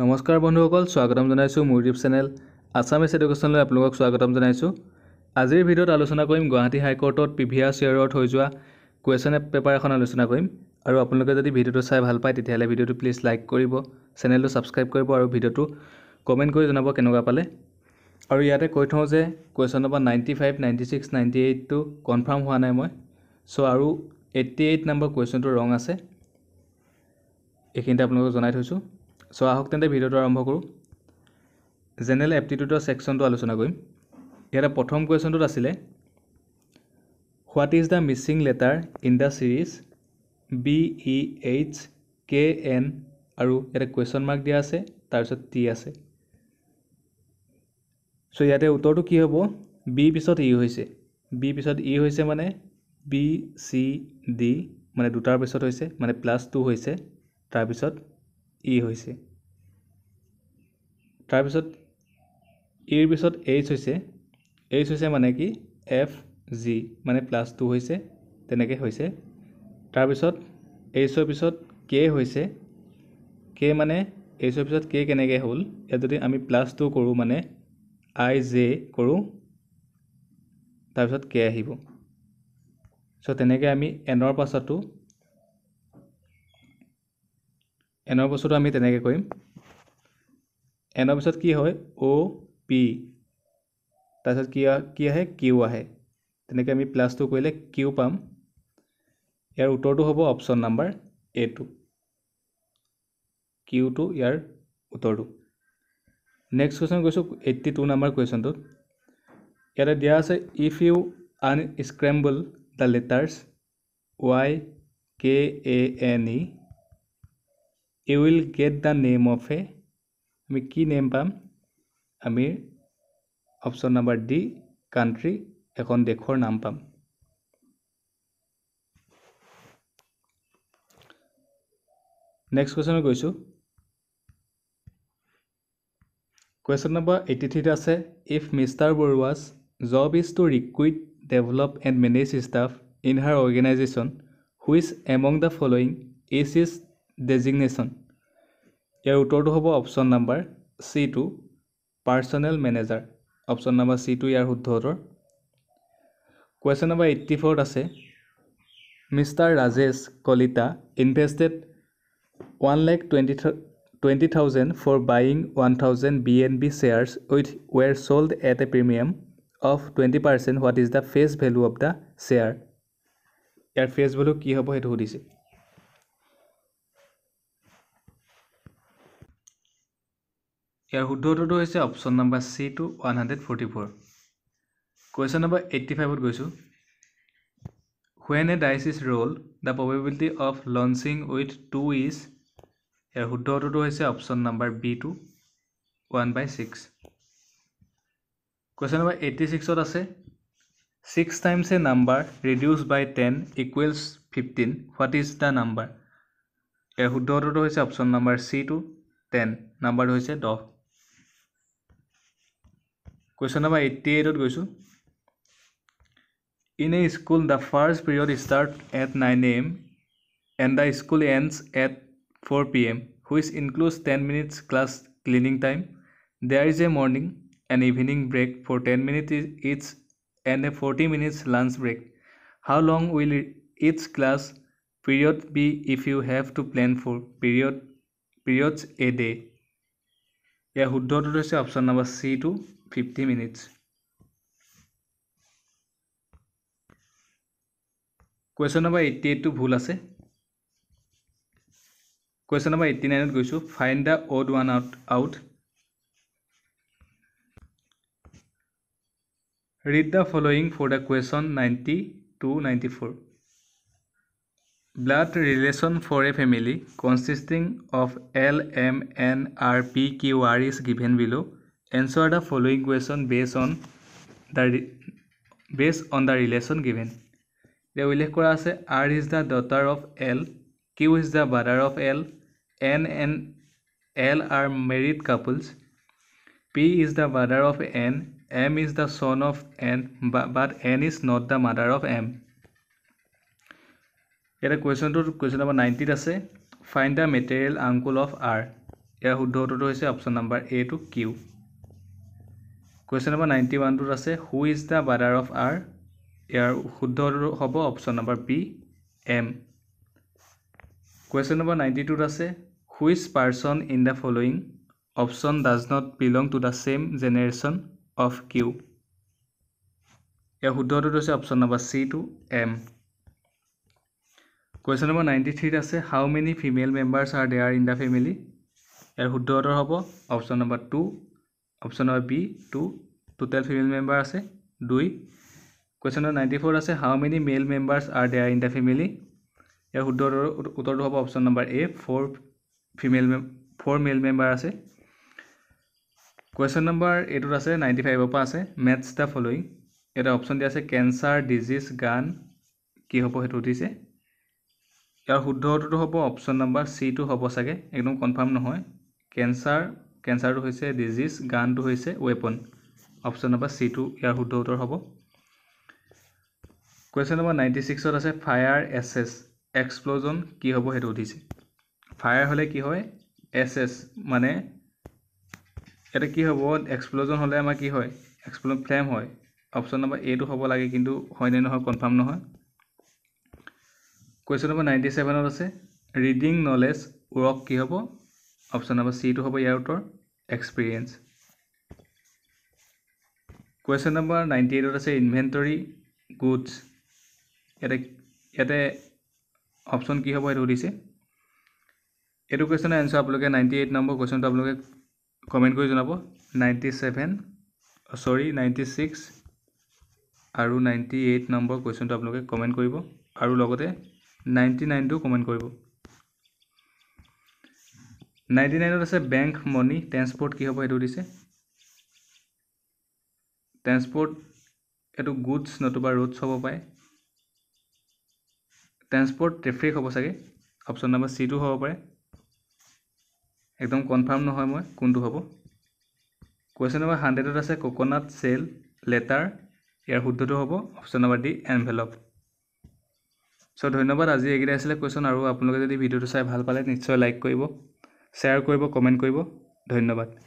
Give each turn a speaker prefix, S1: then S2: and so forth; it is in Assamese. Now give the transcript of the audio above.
S1: নমস্কাৰ বন্ধুসকল স্বাগতম জনাইছোঁ মোৰ ইউটিউব চেনেল আছামিজ এডুকেশ্যনলৈ আপোনালোকক স্বাগতম জনাইছোঁ আজিৰ ভিডিঅ'ত আলোচনা কৰিম গুৱাহাটী হাইকোৰ্টত পি ভি আৰ চিয়াৰত হৈ যোৱা কুৱেশ্যন পেপাৰ এখন আলোচনা কৰিম আৰু আপোনালোকে যদি ভিডিঅ'টো চাই ভাল পায় তেতিয়াহ'লে ভিডিঅ'টো প্লিজ লাইক কৰিব চেনেলটো ছাবস্ক্ৰাইব কৰিব আৰু ভিডিঅ'টো কমেণ্ট কৰি জনাব কেনেকুৱা পালে আৰু ইয়াতে কৈ থওঁ যে question number ninety five ninety six ninety এইটটো কনফাৰ্ম হোৱা নাই মই চ' আৰু এইট্টি এইট নম্বৰ কুৱেশ্যনটো ৰং আছে এইখিনিতে আপোনালোকক জনাই থৈছোঁ চ' আহক তেন্তে ভিডিঅ'টো আৰম্ভ কৰোঁ জেনেৰেল এপ্টিটিউডৰ ছেকশ্যনটো আলোচনা কৰিম ইয়াতে প্ৰথম কুৱেশ্যনটোত আছিলে what is the missing letter in the series B E H K N আৰু ইয়াতে কুৱেশ্যন মাৰ্ক দিয়া আছে তাৰপিছত টি আছে চ' ইয়াতে উত্তৰটো কি হ'ব বি পিছত ই e হৈছে বি পিছত ই e হৈছে মানে বি চি ডি মানে দুটাৰ পিছত হৈছে মানে প্লাছ টু হৈছে তাৰপিছত ই হৈছে তাৰপিছত ইৰ পিছত এইচ হৈছে এইচ হৈছে মানে কি এফ জি মানে প্লাছ টু হৈছে তেনেকৈ হৈছে তাৰপিছত এইচৰ পিছত কে হৈছে কে মানে এইচৰ পিছত কে কেনেকৈ হ'ল ইয়াত যদি আমি প্লাছ টু কৰোঁ মানে আই জে কৰোঁ তাৰপিছত কে আহিব চ' তেনেকৈ আমি এনৰ পাছতো এনৰ বস্তুটো আমি তেনেকৈ কৰিম এনৰ পিছত কি হয় অ' পি তাৰপিছত কি কি আহে কিউ আহে তেনেকৈ আমি প্লাছ টু কৰিলে কিউ পাম ইয়াৰ উত্তৰটো হ'ব option number A two Q two ইয়াৰ উত্তৰটো নেক্সট কুৱেশ্যন কৈছোঁ এইট্টি টু নাম্বাৰ কুৱেশ্যনটোত ইয়াতে দিয়া আছে if you unscramble the letters Y K A N E E will get the name of a আমি কি নেম পাম আমি অপশ্যন নাম্বাৰ ডি কাণ্ট্ৰি এখন দেশৰ নাম পাম নেক্সট কুৱেশ্যনে কৈছোঁ কুৱেশ্যন নম্বৰ এইটি থ্ৰীত আছে if mister Barua's job is to recruit develop and manage staff in her organisation which among the following is is designation ইয়াৰ উত্তৰটো হ'ব option number C two personnel manager option number C two ইয়াৰ শুদ্ধ উত্তৰ কুৱেশ্যন নাম্বাৰ এইট্টি ফ'ৰত আছে mister Rajesh Kalita invested one lakh twenty থা twenty thousand for buying one thousand B N B shares with were sold at a premium of twenty percent what is the face value of the share ইয়াৰ ফেচ ভেলু কি হ'ব সেইটো সুধিছে ইয়াৰ শুদ্ধ উত্তৰটো হৈছে option number C two one hundred forty four question number eighty ফাইভত গৈছোঁ when a dice is rolled the probability of launching with two is ইয়াৰ শুদ্ধ উত্তৰটো হৈছে option number B two one by six question number eighty ছিক্সত আছে six times a number reduced by ten equals fifteen what is the number ইয়াৰ শুদ্ধ উত্তৰটো হৈছে option number C two ten নাম্বাৰটো হৈছে দহ কুৱেশ্যন নাম্বাৰ এইটি এইটত গৈছোঁ in a school the first period start at nine A M and the school ends at four P M which include ten minutes class cleaning time there is a morning and evening break for ten minute is its and a forty minutes lunch break how long will it's class period be if you have to plan for period periods a day ইয়াৰ শুদ্ধটোত হৈছে option number C two 50 minutes. Question number eighty এইটটো ভুল আছে কুৱেশ্যন নম্বৰ এইটি নাইনত গৈছোঁ fine the odd one out out read the following for the question ninety two ninety four blood relation for a family consisting of L M N R P Q R is given below' answer the following question based on the based on the relation given ইয়াত উল্লেখ কৰা আছে R is the daughter of L Q is the brother of L N N L are married couples P is the brother of N M is the son of N but N is not the mother of M ইয়াতে কুৱেশ্যনটোত কুৱেশ্যন নম্বৰ নাইণ্টিত আছে find the maternal uncle of R ইয়াৰ শুদ্ধ উত্তৰটো হৈছে অপশ্যন নম্বৰ এ টু কিউ কুৱেশ্যন নম্বৰ নাইণ্টি ওৱানটোত আছে who is the brother of R ইয়াৰ শুদ্ধটো হ'ব option number B M question number নাইণ্টি টুত আছে which person in the following option does not belong to the same generation of Q ইয়াৰ শুদ্ধটোত হৈছে option number C two M question number নাইণ্টি থ্ৰীত আছে how many female members are they in the দ্য ফেমিলি ইয়াৰ শুদ্ধ উত্তৰ হ'ব অপশ্যন নম্বৰ টু অপশ্যন হয় B two total female member আছে দুই কুৱেশ্যন নম্বৰ নাইণ্টি ফ'ৰ আছে how many male members are they in the দ্য ফেমিলি ইয়াৰ শুদ্ধ উত্তৰটো হ'ব option number A four female four male member আছে কুৱেশ্যন নম্বৰ এইটোত আছে নাইণ্টি ফাইভৰ পৰা আছে মেথছ দ্য ফ'লয়িং এটা অপশ্যন দিয়া আছে কেঞ্চাৰ ডিজিজ গান কি হ'ব সেইটো সুধিছে ইয়াৰ শুদ্ধ উত্তৰটো হ'ব অপশ্যন নম্বৰ চিটো হ'ব চাগে একদম কনফাৰ্ম নহয় কেঞ্চাৰ কেঞ্চাৰটো হৈছে ডিজিজ গানটো হৈছে ৱেপন অপশ্যন নম্বৰ চিটো ইয়াৰ শুদ্ধ উত্তৰ হ'ব কুৱেশ্যন নম্বৰ নাইণ্টি ছিক্সত আছে ফায়াৰ এছ এছ এক্সপ্ল'জন কি হ'ব সেইটো সুধিছে ফায়াৰ হ'লে কি হয় এছ এছ মানে ইয়াতে কি হ'ব এক্সপ্ল'জন হ'লে আমাৰ কি হয় এক্সপ্ল'জন ফ্লেম হয় অপশ্যন নম্বৰ এটো হ'ব লাগে কিন্তু হয়নে নহয় কনফাৰ্ম নহয় কুৱেশ্যন নম্বৰ নাইণ্টি ছেভেনত আছে ৰিডিং নলেজ ৱৰ্ক কি হ'ব অপশ্যন নম্বৰ চিটো হ'ব ইয়াৰ উত্তৰ এক্সপিৰিয়েঞ্চ কুৱেশ্যন নম্বৰ নাইণ্টি এইটত আছে ইনভেণ্টৰী গুডছ ইয়াতে ইয়াতে অপশ্যন কি হ'ব সেইটো সুধিছে এইটো কুৱেশ্যনৰ এনচাৰ আপোনালোকে নাইণ্টি এইট নম্বৰ কুৱেশ্যনটো আপোনালোকে কমেণ্ট কৰি জনাব ninety seven sorry ninety six আৰু নাইণ্টি এইট নম্বৰ কুৱেশ্যনটো আপোনালোকে কমেণ্ট কৰিব আৰু লগতে নাইণ্টি নাইনটো কমেণ্ট কৰিব নাইণ্টি নাইনত আছে বেংক মনি ট্ৰেন্সপৰ্ট কি হ'ব সেইটো দিছে ট্ৰেন্সপৰ্ট এইটো গুডছ নতুবা ৰোডছ হ'ব পাৰে ট্ৰেন্সপৰ্ট ট্ৰেফিক হ'ব চাগে অপশ্যন নম্বৰ চিটো হ'ব পাৰে একদম কনফাৰ্ম নহয় মই কোনটো হ'ব কুৱেশ্যন নম্বৰ হাণ্ড্ৰেডত আছে কোকোনাট চেল লেটাৰ ইয়াৰ শুদ্ধটো হ'ব option number D envelope so' ধন্যবাদ আজি এইকেইটা আছিলে কুৱেশ্যন আৰু আপোনালোকে যদি ভিডিঅ'টো চাই ভাল পালে নিশ্চয় লাইক কৰিব শ্বেয়াৰ কৰিব কমেণ্ট কৰিব ধন্যবাদ